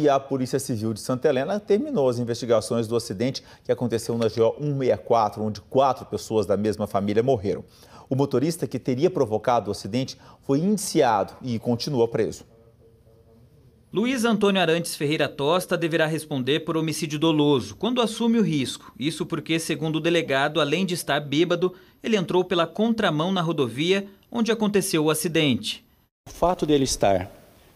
E a Polícia Civil de Santa Helena terminou as investigações do acidente que aconteceu na GO 164, onde quatro pessoas da mesma família morreram. O motorista que teria provocado o acidente foi indiciado e continua preso. Luiz Antônio Arantes Ferreira Tosta deverá responder por homicídio doloso, quando assume o risco. Isso porque, segundo o delegado, além de estar bêbado, ele entrou pela contramão na rodovia onde aconteceu o acidente. O fato dele estar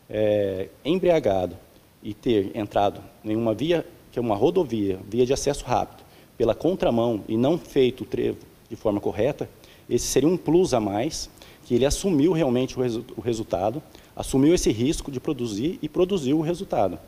é, embriagado e ter entrado em uma via, que é uma rodovia, via de acesso rápido, pela contramão e não feito o trevo de forma correta, esse seria um plus a mais, que ele assumiu realmente o, resu o resultado, assumiu esse risco de produzir e produziu o resultado.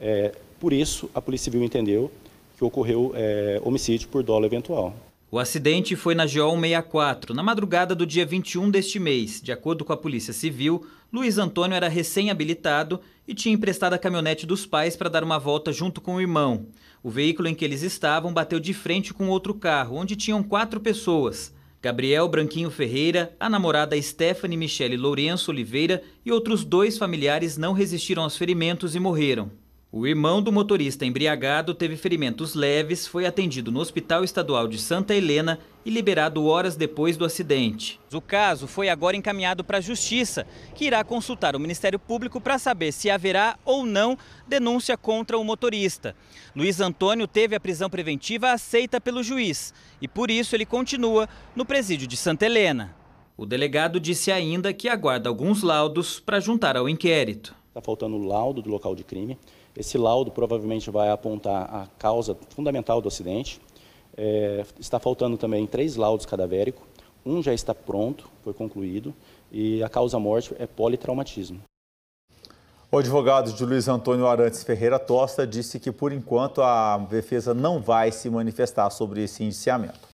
É, por isso, a Polícia Civil entendeu que ocorreu é, homicídio por dolo eventual. O acidente foi na GO 164, na madrugada do dia 21 deste mês. De acordo com a Polícia Civil, Luiz Antônio era recém-habilitado e tinha emprestado a caminhonete dos pais para dar uma volta junto com o irmão. O veículo em que eles estavam bateu de frente com outro carro, onde tinham quatro pessoas. Gabriel Branquinho Ferreira, a namorada Stephanie Michele Lourenço Oliveira e outros dois familiares não resistiram aos ferimentos e morreram. O irmão do motorista embriagado teve ferimentos leves, foi atendido no Hospital Estadual de Santa Helena e liberado horas depois do acidente. O caso foi agora encaminhado para a Justiça, que irá consultar o Ministério Público para saber se haverá ou não denúncia contra o motorista. Luiz Antônio teve a prisão preventiva aceita pelo juiz e por isso ele continua no presídio de Santa Helena. O delegado disse ainda que aguarda alguns laudos para juntar ao inquérito. Está faltando o laudo do local de crime esse laudo provavelmente vai apontar a causa fundamental do acidente. É, está faltando também três laudos cadavéricos. Um já está pronto, foi concluído, e a causa-morte é politraumatismo. O advogado de Luiz Antônio Arantes Ferreira Tosta disse que, por enquanto, a defesa não vai se manifestar sobre esse indiciamento.